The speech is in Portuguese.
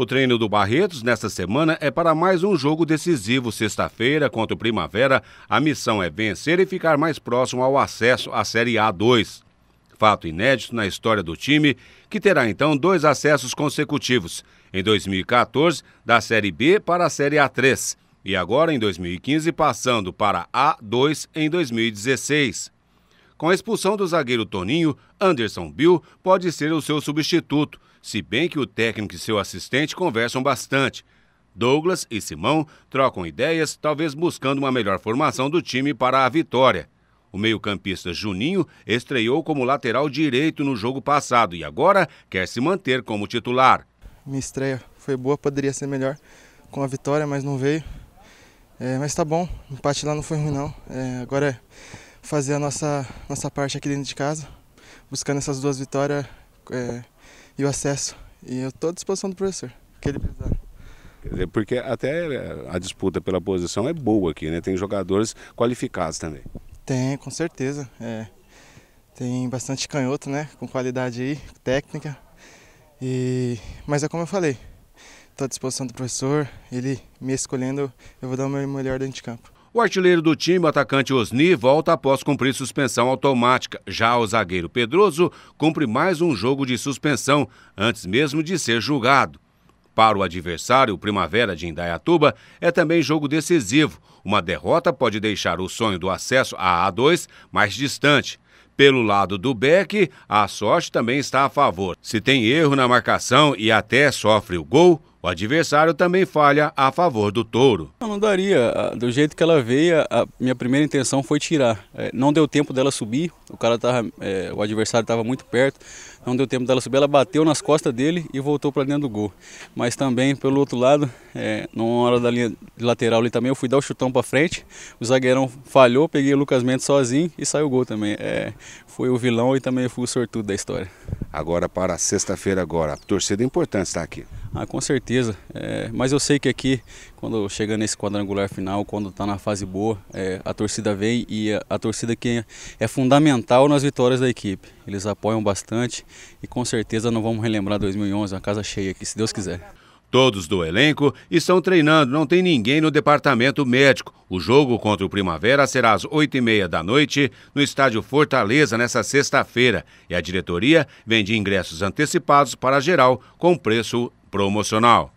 O treino do Barretos nesta semana é para mais um jogo decisivo sexta-feira contra o Primavera. A missão é vencer e ficar mais próximo ao acesso à Série A2. Fato inédito na história do time, que terá então dois acessos consecutivos, em 2014 da Série B para a Série A3 e agora em 2015 passando para A2 em 2016. Com a expulsão do zagueiro Toninho, Anderson Bill pode ser o seu substituto, se bem que o técnico e seu assistente conversam bastante. Douglas e Simão trocam ideias, talvez buscando uma melhor formação do time para a vitória. O meio-campista Juninho estreou como lateral direito no jogo passado e agora quer se manter como titular. Minha estreia foi boa, poderia ser melhor com a vitória, mas não veio. É, mas tá bom, empate lá não foi ruim não. É, agora é fazer a nossa, nossa parte aqui dentro de casa, buscando essas duas vitórias é, e o acesso. E eu estou à disposição do professor, que ele precisar. porque até é, a disputa pela posição é boa aqui, né? Tem jogadores qualificados também. Tem, com certeza. É. Tem bastante canhoto, né? Com qualidade aí, técnica. E... Mas é como eu falei, estou à disposição do professor, ele me escolhendo, eu vou dar o meu melhor dentro de campo. O artilheiro do time, o atacante Osni, volta após cumprir suspensão automática. Já o zagueiro Pedroso cumpre mais um jogo de suspensão, antes mesmo de ser julgado. Para o adversário, o Primavera de Indaiatuba, é também jogo decisivo. Uma derrota pode deixar o sonho do acesso à A2 mais distante. Pelo lado do Beck, a sorte também está a favor. Se tem erro na marcação e até sofre o gol, o adversário também falha a favor do touro. Eu não daria. Ah, do jeito que ela veio, a minha primeira intenção foi tirar. É, não deu tempo dela subir, o cara tava, é, o adversário estava muito perto, não deu tempo dela subir, ela bateu nas costas dele e voltou para dentro do gol. Mas também, pelo outro lado, é, numa hora da linha lateral ali também, eu fui dar o chutão para frente, o zagueirão falhou, peguei o Lucas Mendes sozinho e saiu o gol também. É, foi o vilão e também fui o sortudo da história. Agora para sexta-feira agora, a torcida é importante estar aqui. Ah, com certeza. É, mas eu sei que aqui, quando chega nesse quadrangular final, quando está na fase boa, é, a torcida vem e a, a torcida que é, fundamental nas vitórias da equipe. Eles apoiam bastante e com certeza não vamos relembrar 2011, uma casa cheia aqui, se Deus quiser. Todos do elenco estão treinando, não tem ninguém no departamento médico. O jogo contra o Primavera será às 8h30 da noite no estádio Fortaleza nesta sexta-feira. E a diretoria vende ingressos antecipados para geral com preço promocional.